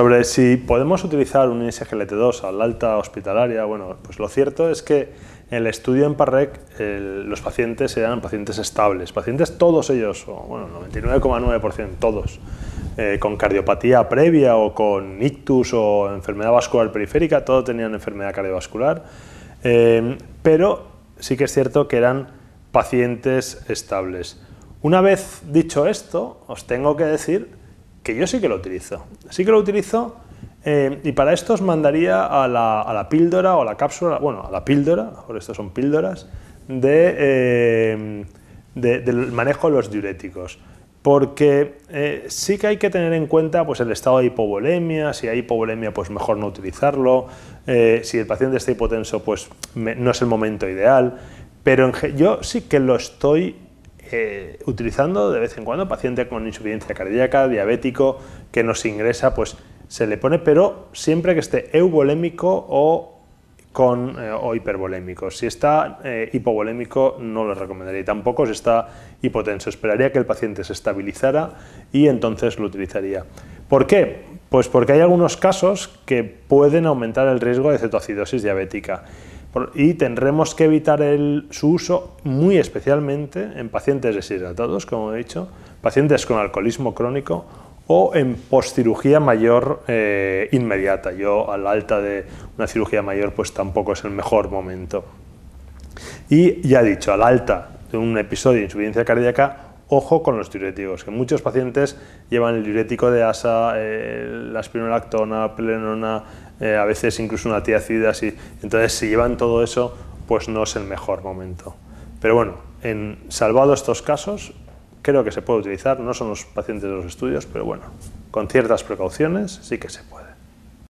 sobre si podemos utilizar un sglt 2 al alta hospitalaria, bueno, pues lo cierto es que en el estudio en PARREC los pacientes eran pacientes estables, pacientes todos ellos, bueno, 99,9% todos, eh, con cardiopatía previa o con ictus o enfermedad vascular periférica, todos tenían enfermedad cardiovascular, em, pero sí que es cierto que eran pacientes estables. Una vez dicho esto, os tengo que decir que yo sí que lo utilizo. Sí que lo utilizo eh, y para esto os mandaría a la, píldora o a la cápsula, bueno, a la píldora, por esto son píldoras, de, eh, del manejo de los diuréticos. Porque eh, sí que hay que tener en cuenta pues, el estado de hipovolemia, si hay hipovolemia pues mejor no utilizarlo, si el paciente está hipotenso pues no es el momento ideal, pero yo sí que lo estoy eh, utilizando de vez en cuando paciente con insuficiencia cardíaca, diabético, que nos ingresa, pues se le pone, pero siempre que esté eubolémico o, con, eh, hipervolémico. Si está eh, hipovolémico no lo recomendaría tampoco, si está hipotenso esperaría que el paciente se estabilizara y entonces lo utilizaría. ¿Por qué? Pues porque hay algunos casos que pueden aumentar el riesgo de cetoacidosis diabética y tendremos que evitar su uso muy especialmente en pacientes deshidratados, como he dicho, pacientes con alcoholismo crónico o en postcirugía mayor eh, inmediata. Yo al alta de una cirugía mayor pues tampoco es el mejor momento. Y ya he dicho, al alta de un episodio de insuficiencia cardíaca, ojo con los diuréticos, que muchos pacientes llevan el diurético de asa, eh, la spironolactona, plenona, eh, a veces incluso una tiacidad así. Entonces, si llevan todo eso, pues no es el mejor momento. Pero bueno, en salvado estos casos, creo que se puede utilizar, no son los pacientes de los estudios, pero bueno, con ciertas precauciones sí que se puede.